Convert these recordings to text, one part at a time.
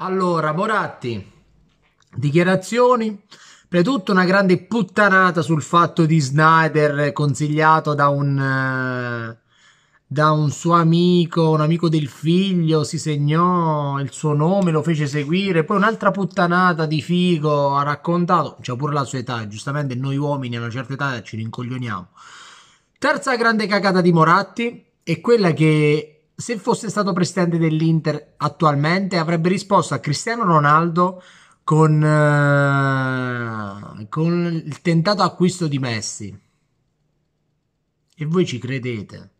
Allora, Moratti, dichiarazioni. Prima tutto una grande puttanata sul fatto di Snyder consigliato da un, eh, da un suo amico, un amico del figlio, si segnò il suo nome, lo fece seguire. Poi un'altra puttanata di Figo ha raccontato, c'è cioè pure la sua età, giustamente noi uomini a una certa età ci rincoglioniamo. Terza grande cagata di Moratti è quella che se fosse stato presidente dell'Inter attualmente, avrebbe risposto a Cristiano Ronaldo con, uh, con il tentato acquisto di Messi. E voi ci credete?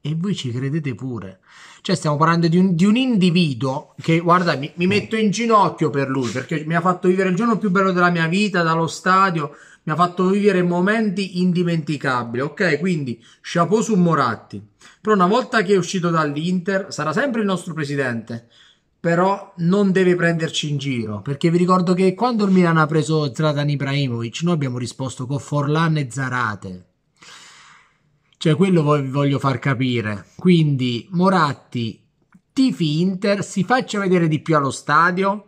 E voi ci credete pure? Cioè, stiamo parlando di un, di un individuo che, guarda, mi, mi metto in ginocchio per lui perché mi ha fatto vivere il giorno più bello della mia vita, dallo stadio mi ha fatto vivere momenti indimenticabili, ok? Quindi chapeau su Moratti. Però una volta che è uscito dall'Inter sarà sempre il nostro presidente, però non deve prenderci in giro, perché vi ricordo che quando il Milan ha preso Zlatan Ibrahimovic noi abbiamo risposto con Forlan e Zarate. Cioè, quello vi voglio far capire. Quindi Moratti tifi Inter, si faccia vedere di più allo stadio,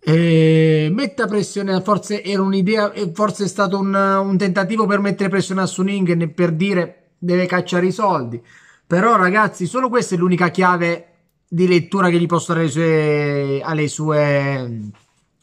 e metta pressione, forse era un'idea, forse è stato un, un tentativo per mettere pressione a Suning per dire deve cacciare i soldi. Però ragazzi, solo questa è l'unica chiave di lettura che gli posso dare alle sue, alle sue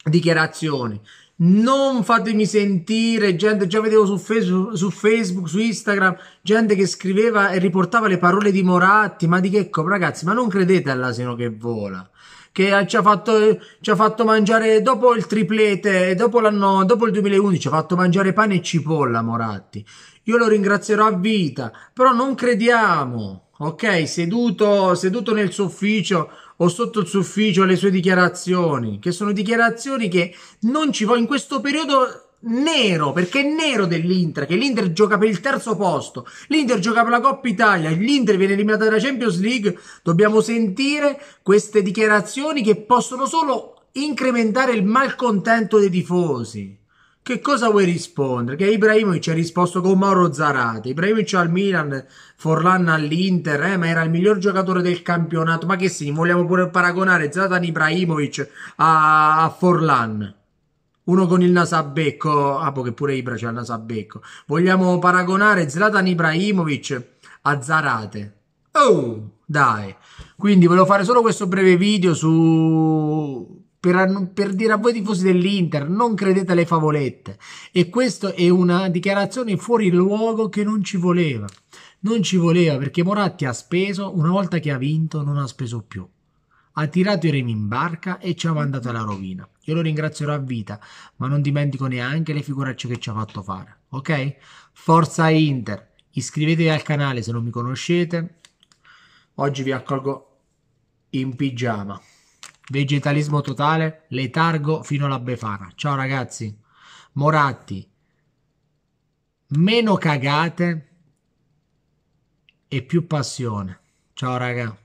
dichiarazioni. Non fatemi sentire gente, già vedevo su Facebook, su, Facebook, su Instagram, gente che scriveva e riportava le parole di Moratti, ma di che cosa? Ragazzi, ma non credete all'asino che vola, che ci ha, fatto, ci ha fatto mangiare dopo il triplete, dopo l'anno, dopo il 2011, ci ha fatto mangiare pane e cipolla Moratti. Io lo ringrazierò a vita, però non crediamo ok? Seduto, seduto nel suo ufficio o sotto il suo ufficio alle sue dichiarazioni, che sono dichiarazioni che non ci vogliono in questo periodo nero, perché è nero dell'Inter, che l'Inter gioca per il terzo posto, l'Inter gioca per la Coppa Italia, l'Inter viene eliminata dalla Champions League, dobbiamo sentire queste dichiarazioni che possono solo incrementare il malcontento dei tifosi. Che cosa vuoi rispondere? Che Ibrahimovic ha risposto con Mauro Zarate, Ibrahimovic al Milan, Forlan all'Inter, eh, ma era il miglior giocatore del campionato. Ma che sì, vogliamo pure paragonare Zlatan Ibrahimovic a, a Forlan? Uno con il naso a becco, ah, che pure Ibra c'ha il naso a becco. Vogliamo paragonare Zlatan Ibrahimovic a Zarate. Oh, dai. Quindi volevo fare solo questo breve video su per, per, dire a voi tifosi dell'Inter non credete alle favolette e questa è una dichiarazione fuori luogo che non ci voleva non ci voleva perché Moratti ha speso una volta che ha vinto non ha speso più ha tirato i remi in barca e ci ha mandato alla rovina io lo ringrazierò a vita ma non dimentico neanche le figuracce che ci ha fatto fare ok? Forza Inter iscrivetevi al canale se non mi conoscete oggi vi accolgo in pigiama Vegetalismo totale, letargo fino alla befana. Ciao ragazzi. Moratti, meno cagate e più passione. Ciao ragazzi.